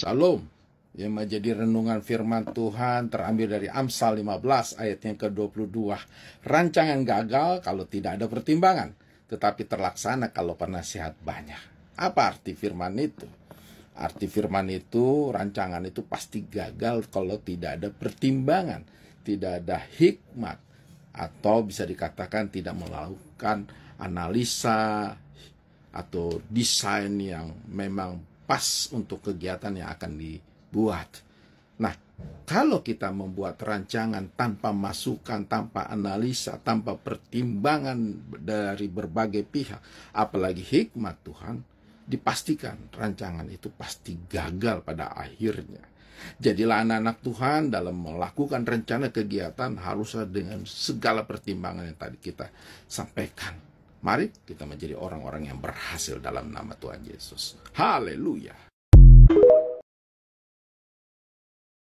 Shalom yang menjadi renungan firman Tuhan terambil dari Amsal 15 ayat yang ke-22. Rancangan gagal kalau tidak ada pertimbangan, tetapi terlaksana kalau penasihat banyak. Apa arti firman itu? Arti firman itu, rancangan itu pasti gagal kalau tidak ada pertimbangan, tidak ada hikmat, atau bisa dikatakan tidak melakukan analisa atau desain yang memang pas untuk kegiatan yang akan dibuat. Nah, kalau kita membuat rancangan tanpa masukan, tanpa analisa, tanpa pertimbangan dari berbagai pihak, apalagi hikmat Tuhan, dipastikan rancangan itu pasti gagal pada akhirnya. Jadilah anak-anak Tuhan dalam melakukan rencana kegiatan haruslah dengan segala pertimbangan yang tadi kita sampaikan Mari kita menjadi orang-orang yang berhasil dalam nama Tuhan Yesus. Haleluya!